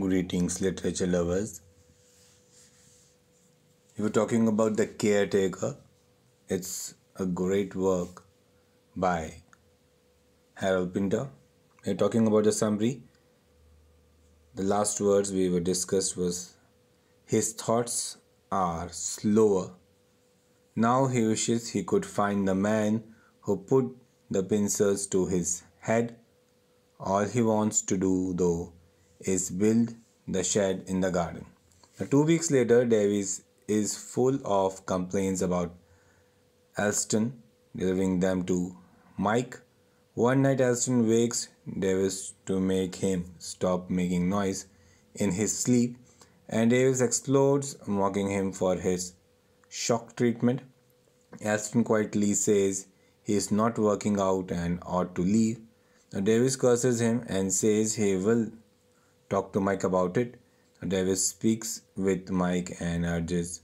Greetings, literature lovers. We were talking about The Caretaker. It's a great work by Harold Pinter. We are talking about the summary. The last words we were discussed was his thoughts are slower. Now he wishes he could find the man who put the pincers to his head. All he wants to do, though, is build the shed in the garden. Now, two weeks later, Davies is full of complaints about Elston, delivering them to Mike. One night, Elston wakes Davis to make him stop making noise in his sleep, and Davis explodes, mocking him for his shock treatment. Elston quietly says he is not working out and ought to leave. Now, Davis curses him and says he will talk to Mike about it. Davis speaks with Mike and urges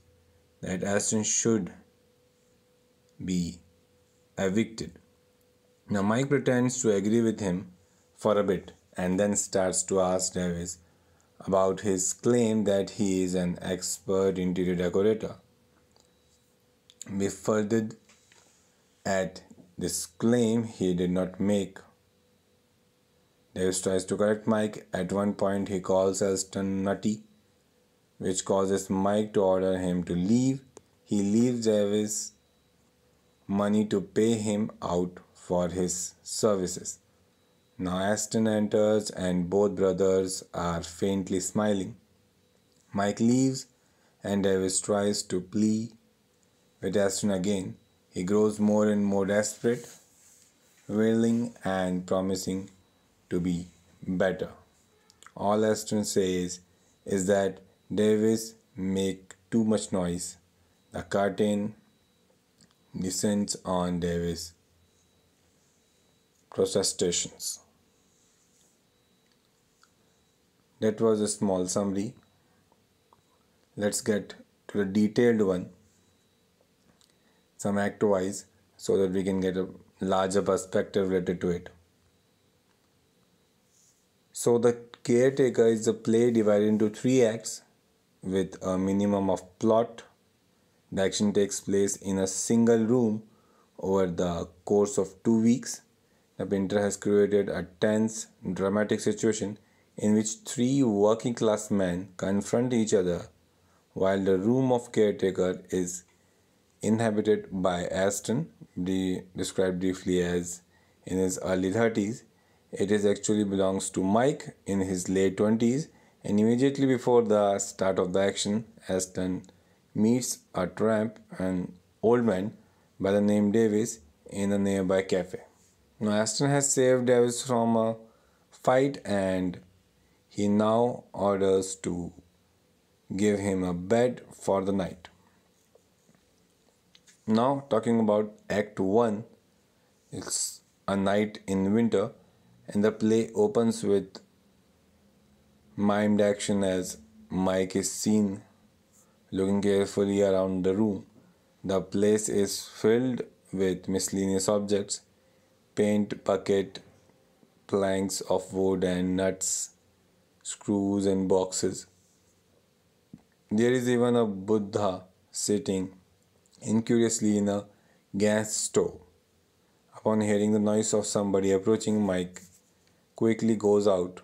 that Aston should be evicted. Now, Mike pretends to agree with him for a bit and then starts to ask Davis about his claim that he is an expert interior decorator. Befuddled at this claim, he did not make Davis tries to correct Mike. At one point, he calls Elston nutty, which causes Mike to order him to leave. He leaves Davis money to pay him out for his services. Now Aston enters and both brothers are faintly smiling. Mike leaves and Davis tries to plea with Aston again. He grows more and more desperate, wailing and promising to be better. All Aston says is that Davis make too much noise. The curtain descends on Davis' protestations. That was a small summary. Let's get to the detailed one, some act wise, so that we can get a larger perspective related to it. So the caretaker is a play divided into three acts with a minimum of plot. The action takes place in a single room over the course of two weeks. The painter has created a tense, dramatic situation in which three working class men confront each other while the room of caretaker is inhabited by Aston, described briefly as in his early 30s, it is actually belongs to Mike in his late 20s and immediately before the start of the action, Aston meets a tramp, an old man by the name Davis, in a nearby cafe. Now Aston has saved Davis from a fight and he now orders to give him a bed for the night. Now talking about Act 1, it's a night in winter and the play opens with mimed action as Mike is seen looking carefully around the room. The place is filled with miscellaneous objects paint bucket, planks of wood and nuts, screws and boxes. There is even a Buddha sitting incuriously in a gas stove. Upon hearing the noise of somebody approaching, Mike quickly goes out.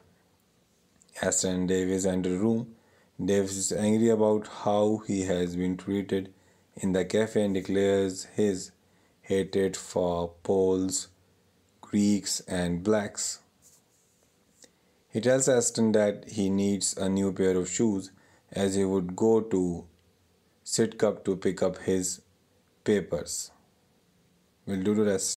Esther and Davis enter the room. Davis is angry about how he has been treated in the cafe and declares his hatred for Poles, Greeks, and blacks. He tells Aston that he needs a new pair of shoes as he would go to Sitcup to pick up his papers. We'll do the rest.